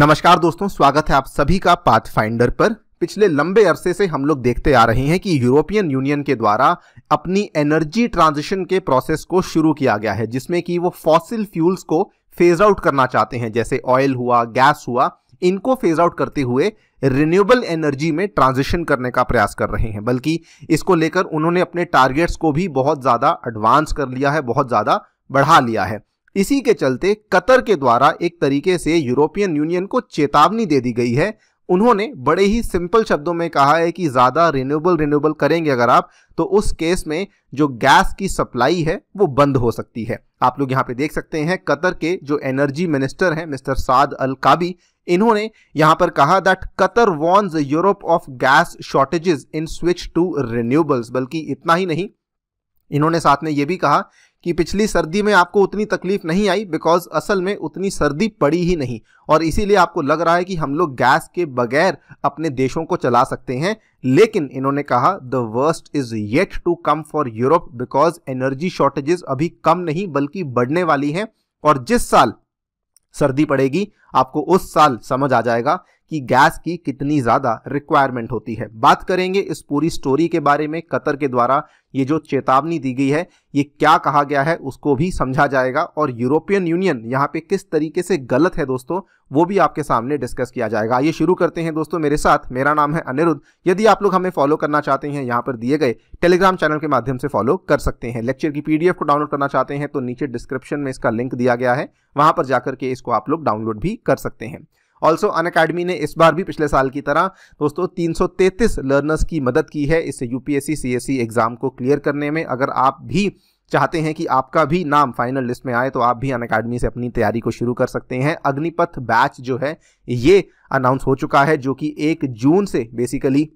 नमस्कार दोस्तों स्वागत है आप सभी का पाथफाइंडर पर पिछले लंबे अरसे से हम लोग देखते आ रहे हैं कि यूरोपियन यूनियन के द्वारा अपनी एनर्जी ट्रांजिशन के प्रोसेस को शुरू किया गया है जिसमें कि वो फॉसिल फ्यूल्स को फेज आउट करना चाहते हैं जैसे ऑयल हुआ गैस हुआ इनको फेज आउट करते हुए रिन्यूएबल एनर्जी में ट्रांजिशन करने का प्रयास कर रहे हैं बल्कि इसको लेकर उन्होंने अपने टारगेट्स को भी बहुत ज़्यादा एडवांस कर लिया है बहुत ज़्यादा बढ़ा लिया है इसी के चलते कतर के द्वारा एक तरीके से यूरोपियन यूनियन को चेतावनी दे दी गई है उन्होंने बड़े ही सिंपल शब्दों में कहा है कि ज़्यादा रिन्यूएबल रिन्यूएबल करेंगे अगर आप तो उस केस में जो गैस की सप्लाई है वो बंद हो सकती है आप लोग यहाँ पे देख सकते हैं कतर के जो एनर्जी मिनिस्टर हैं मिस्टर साद अल काबी इन्होंने यहाँ पर कहा that Qatar warns Europe of gas shortages in switch to renewables बल्कि इतना ही नहीं इन्होंने साथ में ये भी कहा कि पिछली सर्दी में आपको उतनी तकलीफ नहीं आई बिकॉज असल में उतनी सर्दी पड़ी ही नहीं और इसीलिए आपको लग रहा है कि हम लोग गैस के बगैर अपने देशों को चला सकते हैं लेकिन इन्होंने कहा the worst is yet to come for Europe because energy shortages अभी कम नहीं बल्कि बढ़ने वाली हैं और जिस साल सर्दी पड़ेगी आपको उस साल समझ आ जाएगा कि गैस की कितनी ज़्यादा रिक्वायरमेंट होती है बात करेंगे इस पूरी स्टोरी के बारे में कतर के द्वारा ये जो चेतावनी दी गई है ये क्या कहा गया है उसको भी समझा जाएगा और यूरोपियन यूनियन यहाँ पे किस तरीके से गलत है दोस्तों वो भी आपके सामने डिस्कस किया जाएगा ये शुरू करते हैं दोस्तों मेरे साथ मेरा नाम है अनिरुद्ध यदि आप लोग हमें फॉलो करना चाहते हैं यहाँ पर दिए गए टेलीग्राम चैनल के माध्यम से फॉलो कर सकते हैं लेक्चर की पीडीएफ को डाउनलोड करना चाहते हैं तो नीचे डिस्क्रिप्शन में इसका लिंक दिया गया है वहां पर जाकर के इसको आप लोग डाउनलोड भी कर सकते हैं ऑल्सो अन अकेडमी ने इस बार भी पिछले साल की तरह दोस्तों 333 लर्नर्स की मदद की है इस यूपीएससी सीएससी एग्ज़ाम को क्लियर करने में अगर आप भी चाहते हैं कि आपका भी नाम फाइनल लिस्ट में आए तो आप भी अन अकेडमी से अपनी तैयारी को शुरू कर सकते हैं अग्निपथ बैच जो है ये अनाउंस हो चुका है जो कि एक जून से बेसिकली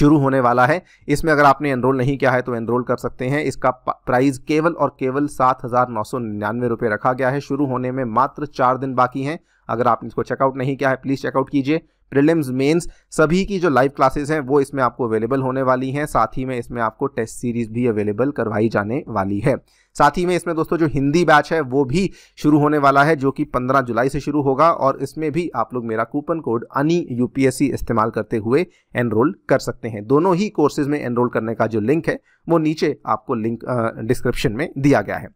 शुरू होने वाला है इसमें अगर आपने एनरोल नहीं किया है तो एनरोल कर सकते हैं इसका प्राइस केवल और केवल सात हज़ार नौ सौ निन्यानवे रुपये रखा गया है शुरू होने में मात्र चार दिन बाकी हैं अगर आपने इसको चेकआउट नहीं किया है प्लीज़ चेकआउट कीजिए प्रिलिम्स मेंस सभी की जो लाइव क्लासेस हैं वो इसमें आपको अवेलेबल होने वाली हैं साथ ही में इसमें आपको टेस्ट सीरीज भी अवेलेबल करवाई जाने वाली है साथ ही में इसमें दोस्तों जो हिंदी बैच है वो भी शुरू होने वाला है जो कि 15 जुलाई से शुरू होगा और इसमें भी आप लोग मेरा कूपन कोड अनी यूपीएससी इस्तेमाल करते हुए एनरोल कर सकते हैं दोनों ही कोर्सेज में एनरोल करने का जो लिंक है वो नीचे आपको लिंक डिस्क्रिप्शन में दिया गया है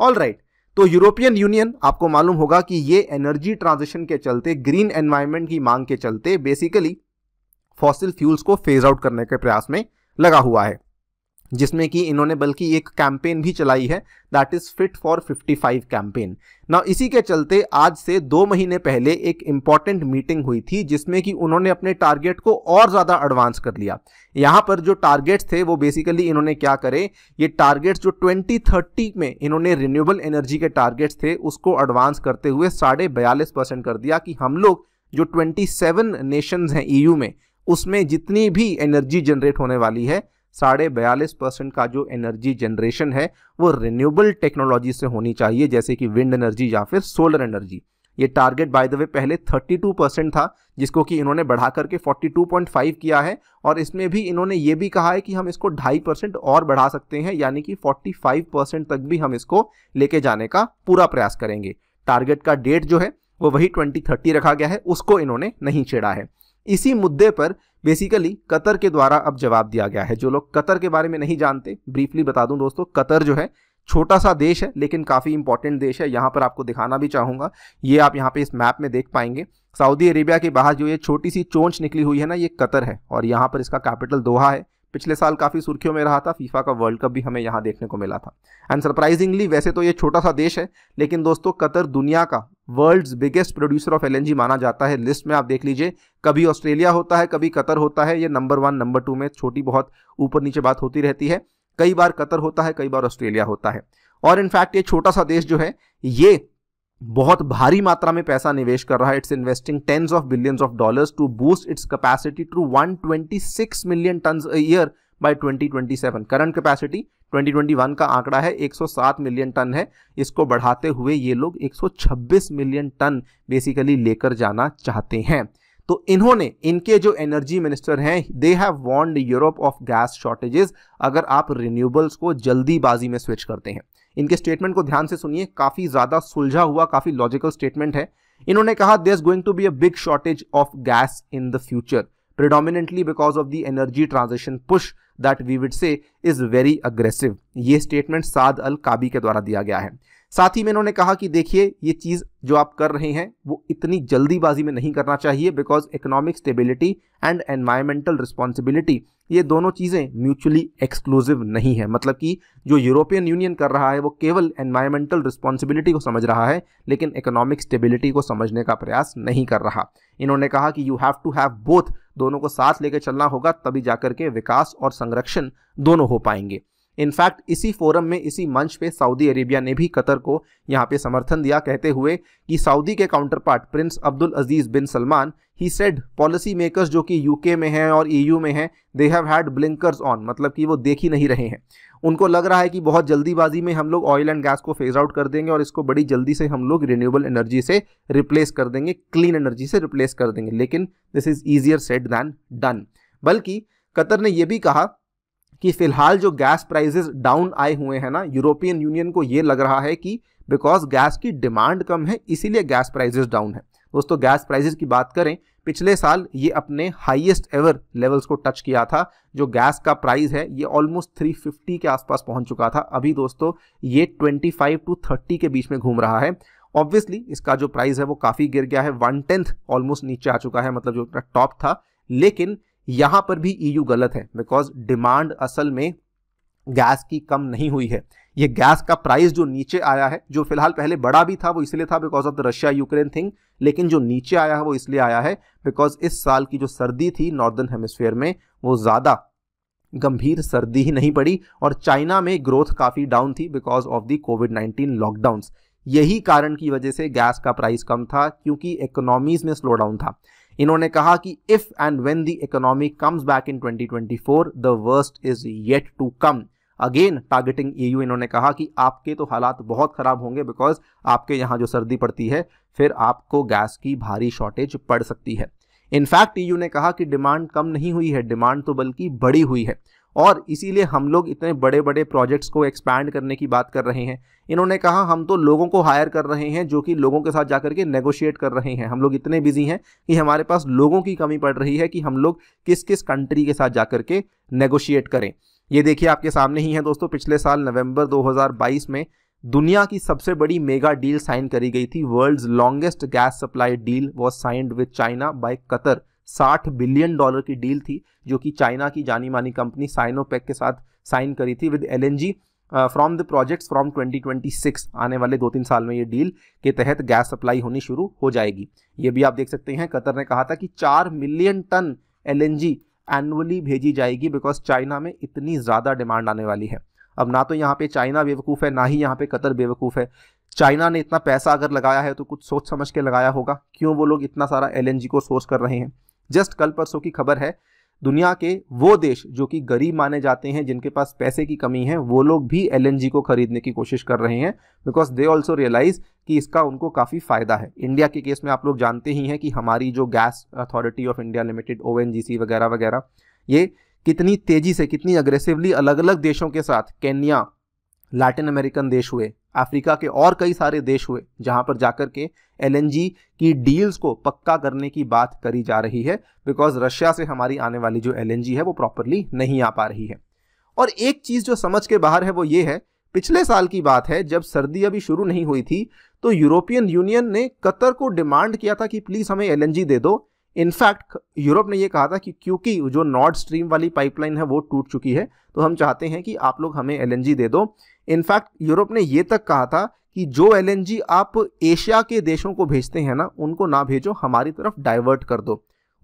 ऑल राइट right. तो यूरोपियन यूनियन आपको मालूम होगा कि ये एनर्जी ट्रांजिशन के चलते ग्रीन एनवायरमेंट की मांग के चलते बेसिकली फॉसिल फ्यूल्स को फेज आउट करने के प्रयास में लगा हुआ है जिसमें कि इन्होंने बल्कि एक कैंपेन भी चलाई है that is fit for 55 campaign ना इसी के चलते आज से दो महीने पहले एक इम्पॉर्टेंट मीटिंग हुई थी जिसमें कि उन्होंने अपने टारगेट को और ज़्यादा एडवांस कर लिया यहाँ पर जो टारगेट्स थे वो बेसिकली इन्होंने क्या करे ये टारगेट्स जो 2030 में इन्होंने रिन्यूएबल एनर्जी के टारगेट्स थे उसको एडवांस करते हुए साढ़े बयालीस परसेंट कर दिया कि हम लोग जो ट्वेंटी नेशंस हैं ई e में उसमें जितनी भी एनर्जी जनरेट होने वाली है साढ़े बयालीस परसेंट का जो एनर्जी जनरेशन है वो रिन्यूएबल टेक्नोलॉजी से होनी चाहिए जैसे कि विंड एनर्जी या फिर सोलर एनर्जी ये टारगेट बाय द वे पहले 32 परसेंट था जिसको कि इन्होंने बढ़ा करके 42.5 किया है और इसमें भी इन्होंने ये भी कहा है कि हम इसको ढाई परसेंट और बढ़ा सकते हैं यानी कि 45 परसेंट तक भी हम इसको लेके जाने का पूरा प्रयास करेंगे टारगेट का डेट जो है वो वही 2030 रखा गया है उसको इन्होंने नहीं छेड़ा है इसी मुद्दे पर बेसिकली कतर के द्वारा अब जवाब दिया गया है जो लोग कतर के बारे में नहीं जानते ब्रीफली बता दूं दोस्तों कतर जो है छोटा सा देश है लेकिन काफ़ी इंपॉर्टेंट देश है यहाँ पर आपको दिखाना भी चाहूँगा ये आप यहाँ पे इस मैप में देख पाएंगे सऊदी अरेबिया के बाहर जो ये छोटी सी चोंच निकली हुई है ना ये कतर है और यहाँ पर इसका कैपिटल दोहा है पिछले साल काफ़ी सुर्खियों में रहा था फीफा का वर्ल्ड कप भी हमें यहाँ देखने को मिला था एंड सरप्राइजिंगली वैसे तो ये छोटा सा देश है लेकिन दोस्तों कतर दुनिया का world's biggest producer of LNG माना जाता है लिस्ट में आप देख लीजिए कभी ऑस्ट्रेलिया होता है कभी कतर होता है ये नंबर वन नंबर टू में छोटी बहुत ऊपर नीचे बात होती रहती है कई बार कतर होता है कई बार ऑस्ट्रेलिया होता है और इनफैक्ट ये छोटा सा देश जो है ये बहुत भारी मात्रा में पैसा निवेश कर रहा है it's investing tens of billions of dollars to boost its capacity to 126 million ton year by 2027 current capacity 2021 का आंकड़ा है 107 मिलियन टन है इसको बढ़ाते हुए ये लोग 126 मिलियन टन बेसिकली लेकर जाना चाहते हैं तो इन्होंने इनके जो एनर्जी मिनिस्टर हैं they have warned Europe of gas shortages अगर आप रिन्यूएबल्स को जल्दीबाजी में स्विच करते हैं इनके स्टेटमेंट को ध्यान से सुनिए काफ़ी ज़्यादा सुलझा हुआ काफ़ी लॉजिकल स्टेटमेंट है इन्होंने कहा there is going to be a big shortage of gas in the future predominantly because of the energy transition push that we would say is very aggressive ये स्टेटमेंट साद अल काबी के द्वारा दिया गया है साथ ही में इन्होंने कहा कि देखिए ये चीज़ जो आप कर रहे हैं वो इतनी जल्दीबाजी में नहीं करना चाहिए because economic stability and environmental responsibility ये दोनों चीज़ें म्यूचुअली एक्सक्लूसिव नहीं है मतलब कि जो यूरोपियन यूनियन कर रहा है वो केवल एनवायरमेंटल रिस्पॉन्सिबिलिटी को समझ रहा है लेकिन इकोनॉमिक स्टेबिलिटी को समझने का प्रयास नहीं कर रहा इन्होंने कहा कि you have to have both दोनों को साथ लेकर चलना होगा तभी जाकर के विकास और संरक्षण दोनों हो पाएंगे इनफैक्ट इसी फोरम में इसी मंच पे सऊदी अरेबिया ने भी कतर को यहाँ पे समर्थन दिया कहते हुए कि सऊदी के counterpart prince Abdul Aziz bin Salman he said policy makers जो कि यूके में हैं और ईयू e में हैं they have had blinkers on मतलब कि वो देख ही नहीं रहे हैं उनको लग रहा है कि बहुत जल्दीबाजी में हम लोग ऑयल एंड गैस को फेज आउट कर देंगे और इसको बड़ी जल्दी से हम लोग रिन्यूएबल एनर्जी से रिप्लेस कर देंगे क्लीन एनर्जी से रिप्लेस कर देंगे लेकिन this is easier said than done बल्कि कतर ने यह भी कहा कि फिलहाल जो गैस प्राइजेस डाउन आए हुए हैं ना यूरोपियन यूनियन को ये लग रहा है कि बिकॉज गैस की डिमांड कम है इसीलिए गैस प्राइजेस डाउन है दोस्तों गैस प्राइजेस की बात करें पिछले साल ये अपने हाईएस्ट एवर लेवल्स को टच किया था जो गैस का प्राइस है ये ऑलमोस्ट 350 के आसपास पहुंच चुका था अभी दोस्तों ये 25 टू 30 के बीच में घूम रहा है ऑब्वियसली इसका जो प्राइस है वो काफ़ी गिर गया है वन टेंथ ऑलमोस्ट नीचे आ चुका है मतलब जो टॉप था लेकिन यहां पर भी ईयू e गलत है बिकॉज डिमांड असल में गैस की कम नहीं हुई है ये गैस का प्राइस जो नीचे आया है जो फिलहाल पहले बड़ा भी था वो इसलिए था because of the Russia Ukraine thing लेकिन जो नीचे आया है वो इसलिए आया है बिकॉज इस साल की जो सर्दी थी नॉर्दर्न हेमिस्फेयर में वो ज़्यादा गंभीर सर्दी ही नहीं पड़ी और चाइना में ग्रोथ काफ़ी डाउन थी because of the COVID nineteen lockdown यही कारण की वजह से गैस का प्राइस कम था क्योंकि इकोनॉमीज में स्लो डाउन था इन्होंने कहा कि if and when the economy comes back in 2024 the worst is yet to come again targeting EU इन्होंने कहा कि आपके तो हालात बहुत ख़राब होंगे बिकॉज आपके यहाँ जो सर्दी पड़ती है फिर आपको गैस की भारी शॉर्टेज पड़ सकती है इनफैक्ट ईयू ने कहा कि डिमांड कम नहीं हुई है डिमांड तो बल्कि बढ़ी हुई है और इसीलिए हम लोग इतने बड़े बड़े प्रोजेक्ट्स को एक्सपैंड करने की बात कर रहे हैं इन्होंने कहा हम तो लोगों को हायर कर रहे हैं जो कि लोगों के साथ जा के नेगोशिएट कर रहे हैं हम लोग इतने बिजी हैं कि हमारे पास लोगों की कमी पड़ रही है कि हम लोग किस किस कंट्री के साथ जा के नेगोशिएट करें ये देखिए आपके सामने ही है दोस्तों पिछले साल नवंबर 2022 में दुनिया की सबसे बड़ी मेगा डील साइन करी गई थी world's longest gas supply deal was signed with China by Qatar 60 billion dollar की डील थी जो कि चाइना की जानी मानी कंपनी साइनोपैक के साथ साइन करी थी with L from the projects from 2026 आने वाले दो तीन साल में ये डील के तहत गैस सप्लाई होनी शुरू हो जाएगी ये भी आप देख सकते हैं कतर ने कहा था कि चार मिलियन टन एल एनुअली भेजी जाएगी बिकॉज चाइना में इतनी ज़्यादा डिमांड आने वाली है अब ना तो यहाँ पे चाइना बेवकूफ़ है ना ही यहाँ पे कतर बेवकूफ़ है चाइना ने इतना पैसा अगर लगाया है तो कुछ सोच समझ के लगाया होगा क्यों वो लोग इतना सारा एल को सोर्स कर रहे हैं जस्ट कल परसों की खबर है दुनिया के वो देश जो कि गरीब माने जाते हैं जिनके पास पैसे की कमी है वो लोग भी एल को खरीदने की कोशिश कर रहे हैं बिकॉज दे ऑल्सो रियलाइज कि इसका उनको काफ़ी फ़ायदा है इंडिया के केस में आप लोग जानते ही हैं कि हमारी जो gas authority of India limited ओ वगैरह वगैरह ये कितनी तेज़ी से कितनी अग्रेसिवली अलग अलग देशों के साथ केन्या लैटिन अमेरिकन देश हुए अफ्रीका के और कई सारे देश हुए जहां पर जाकर के एलएनजी की डील्स को पक्का करने की बात करी जा रही है बिकॉज रशिया से हमारी आने वाली जो एलएनजी है वो प्रॉपरली नहीं आ पा रही है और एक चीज़ जो समझ के बाहर है वो ये है पिछले साल की बात है जब सर्दी अभी शुरू नहीं हुई थी तो यूरोपियन यूनियन ने कतर को डिमांड किया था कि प्लीज़ हमें एलएनजी दे दो इनफैक्ट यूरोप ने यह कहा था कि क्योंकि जो नॉर्थ स्ट्रीम वाली पाइपलाइन है वो टूट चुकी है तो हम चाहते हैं कि आप लोग हमें एल दे दो इनफैक्ट यूरोप ने यह तक कहा था कि जो एल आप एशिया के देशों को भेजते हैं ना उनको ना भेजो हमारी तरफ डाइवर्ट कर दो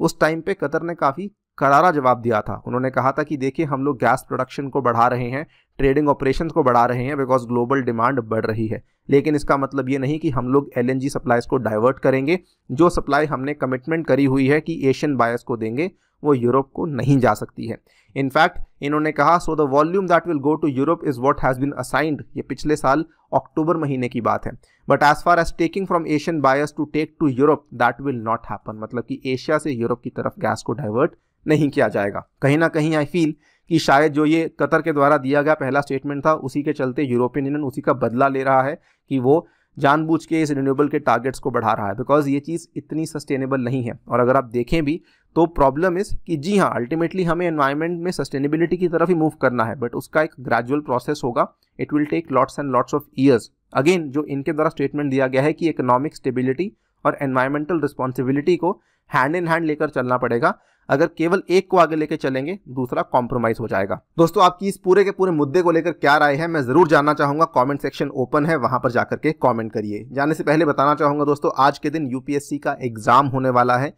उस टाइम पे कतर ने काफ़ी करारा जवाब दिया था उन्होंने कहा था कि देखिए हम लोग गैस प्रोडक्शन को बढ़ा रहे हैं ट्रेडिंग ऑपरेशन को बढ़ा रहे हैं बिकॉज ग्लोबल डिमांड बढ़ रही है लेकिन इसका मतलब ये नहीं कि हम लोग एल सप्लाईज को डाइवर्ट करेंगे जो सप्लाई हमने कमिटमेंट करी हुई है कि एशियन बायर्स को देंगे वो यूरोप को नहीं जा सकती है इनफैक्ट इन्होंने कहा so the volume that will go to Europe is what has been assigned ये पिछले साल अक्टूबर महीने की बात है but as far as taking from Asian buyers to take to Europe that will not happen मतलब कि एशिया से यूरोप की तरफ गैस को डाइवर्ट नहीं किया जाएगा कहीं ना कहीं आई फील कि शायद जो ये कतर के द्वारा दिया गया पहला स्टेटमेंट था उसी के चलते यूरोपियन यूनियन उसी का बदला ले रहा है कि वो जानबूझ के इस रिन्यूएबल के टारगेट्स को बढ़ा रहा है बिकॉज ये चीज़ इतनी सस्टेनेबल नहीं है और अगर आप देखें भी तो प्रॉब्लम इस कि जी हाँ अल्टीमेटली हमें एनवायरमेंट में सस्टेनेबिलिटी की तरफ ही मूव करना है बट उसका एक ग्रेजुअल प्रोसेस होगा it will take lots and lots of years again जो इनके द्वारा स्टेटमेंट दिया गया है कि इकोनॉमिक स्टेबिलिटी और एनवायरमेंटल रिस्पॉन्सिबिलिटी को हैंड इन हैंड लेकर चलना पड़ेगा अगर केवल एक को आगे लेकर चलेंगे दूसरा कॉम्प्रोमाइज हो जाएगा दोस्तों आपकी इस पूरे के पूरे मुद्दे को लेकर क्या राय है मैं जरूर जानना चाहूंगा कॉमेंट सेक्शन ओपन है वहां पर जाकर के कॉमेंट करिए जाने से पहले बताना चाहूंगा दोस्तों आज के दिन यूपीएससी का एग्जाम होने वाला है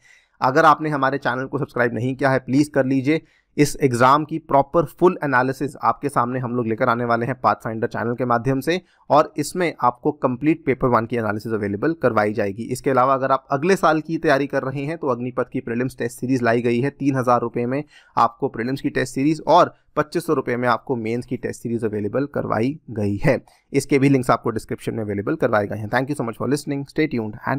अगर आपने हमारे चैनल को सब्सक्राइब नहीं किया है प्लीज़ कर लीजिए इस एग्ज़ाम की प्रॉपर फुल एनालिसिस आपके सामने हम लोग लेकर आने वाले हैं पाथ फाइंडर चैनल के माध्यम से और इसमें आपको कंप्लीट पेपर वन की एनालिसिस अवेलेबल करवाई जाएगी इसके अलावा अगर आप अगले साल की तैयारी कर रहे हैं तो अग्निपथ की प्रिलिम्स टेस्ट सीरीज़ लाई गई है तीन हज़ार रुपये में आपको प्रिलिम्स की टेस्ट सीरीज़ और पच्चीस सौ रुपये में आपको मेंस की टेस्ट सीरीज़ अवेलेबल करवाई गई है इसके भी लिंक्स आपको डिस्क्रिप्शन में अवेलेबल करवाए गए हैं thank you so much for listening stay यूड एंड